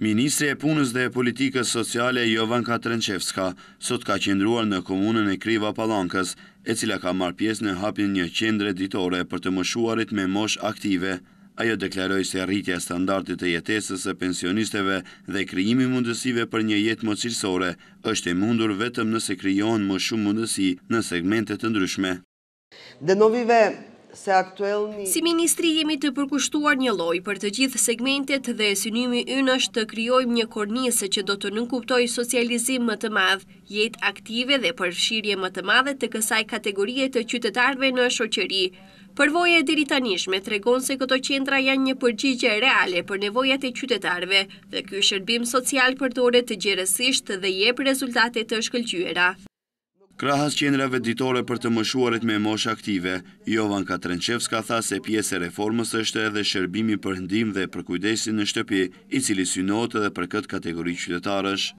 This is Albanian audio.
Ministri e punës dhe politikës sociale Jovan Katrenqevska sot ka qendruar në komunën e Kriva Palankës, e cila ka marrë pjesë në hapin një qendre ditore për të mëshuarit me mosh aktive. Ajo deklaroj se rritja standartit e jetesës e pensionisteve dhe kryimi mundësive për një jetë më cilësore është e mundur vetëm nëse kryon më shumë mundësi në segmentet të ndryshme. Dhe novive se aktuel një... Si ministri jemi të përkushtuar një loj për të gjithë segmentet dhe synimi yn është të kryojmë një kornisë që do të nënkuptoj socializim më të madhë, jetë aktive dhe përshirje më të madhë të kësaj kategorie të qytetarve në shoqeri. Përvoje e diritanishme të regon se këto qendra janë një përgjigje reale për nevojat e qytetarve dhe kjo shërbim social për dore të gjeresisht dhe jep rezultate të shkëllqyera. Krahas qenrave ditore për të mëshuarit me mosh aktive, Jovan Katrenqevs ka tha se pjesë e reformës është edhe shërbimi për hëndim dhe për kujdesin në shtëpi, i cili synot edhe për këtë kategori qytetarësh.